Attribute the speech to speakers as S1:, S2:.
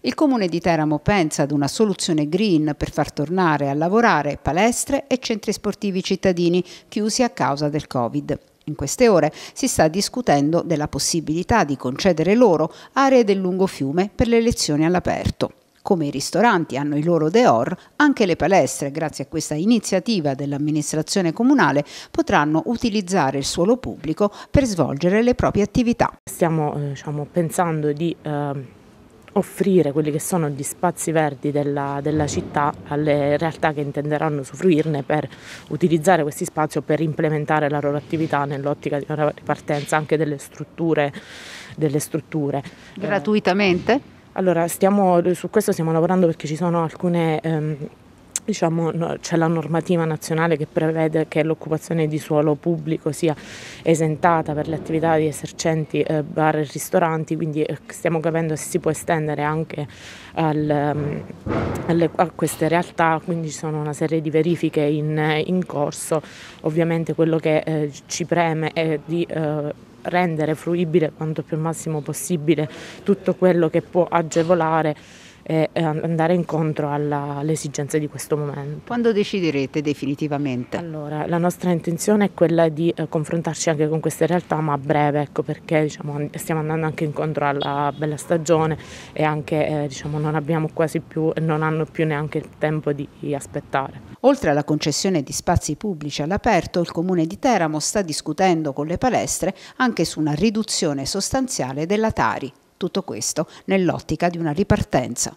S1: Il comune di Teramo pensa ad una soluzione green per far tornare a lavorare palestre e centri sportivi cittadini chiusi a causa del Covid. In queste ore si sta discutendo della possibilità di concedere loro aree del lungo fiume per le lezioni all'aperto. Come i ristoranti hanno i loro dehors, anche le palestre, grazie a questa iniziativa dell'amministrazione comunale, potranno utilizzare il suolo pubblico
S2: per svolgere le proprie attività. Stiamo eh, diciamo, pensando di eh offrire quelli che sono gli spazi verdi della, della, città alle realtà che intenderanno usufruirne per utilizzare questi spazi o per implementare la loro attività nell'ottica di una ripartenza anche delle strutture. Delle strutture. Gratuitamente? Eh, allora, stiamo, su questo stiamo lavorando perché ci sono alcune... Ehm, Diciamo, c'è la normativa nazionale che prevede che l'occupazione di suolo pubblico sia esentata per le attività di esercenti eh, bar e ristoranti, quindi eh, stiamo capendo se si può estendere anche al, mm, alle, a queste realtà, quindi ci sono una serie di verifiche in, in corso. Ovviamente quello che eh, ci preme è di eh, rendere fruibile quanto più massimo possibile tutto quello che può agevolare e andare incontro alla, alle esigenze di questo momento. Quando deciderete definitivamente? Allora, la nostra intenzione è quella di eh, confrontarci anche con queste realtà, ma a breve, ecco perché diciamo, stiamo andando anche incontro alla bella stagione e anche eh, diciamo, non abbiamo quasi più, non hanno più neanche il tempo di aspettare.
S1: Oltre alla concessione di spazi pubblici all'aperto, il comune di Teramo sta discutendo con le palestre anche su una riduzione sostanziale della Tari. Tutto questo nell'ottica di una ripartenza.